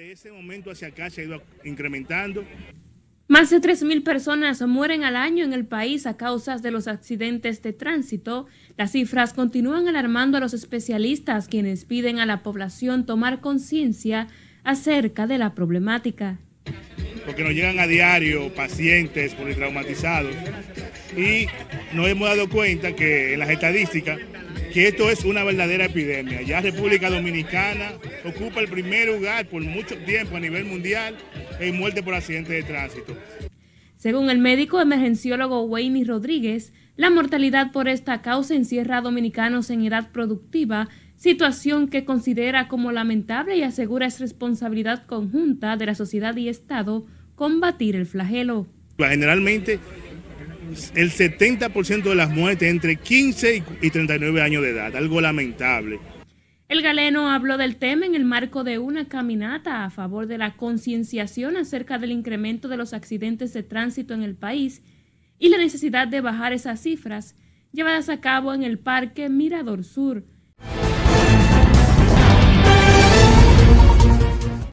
ese momento hacia acá se ha ido incrementando. Más de 3.000 personas mueren al año en el país a causa de los accidentes de tránsito. Las cifras continúan alarmando a los especialistas, quienes piden a la población tomar conciencia acerca de la problemática. Porque nos llegan a diario pacientes politraumatizados y nos hemos dado cuenta que en las estadísticas que esto es una verdadera epidemia. Ya República Dominicana ocupa el primer lugar por mucho tiempo a nivel mundial en muerte por accidentes de tránsito. Según el médico emergenciólogo Wayne Rodríguez, la mortalidad por esta causa encierra a dominicanos en edad productiva, situación que considera como lamentable y asegura es responsabilidad conjunta de la sociedad y Estado combatir el flagelo. Generalmente el 70% de las muertes entre 15 y 39 años de edad, algo lamentable. El galeno habló del tema en el marco de una caminata a favor de la concienciación acerca del incremento de los accidentes de tránsito en el país y la necesidad de bajar esas cifras llevadas a cabo en el Parque Mirador Sur,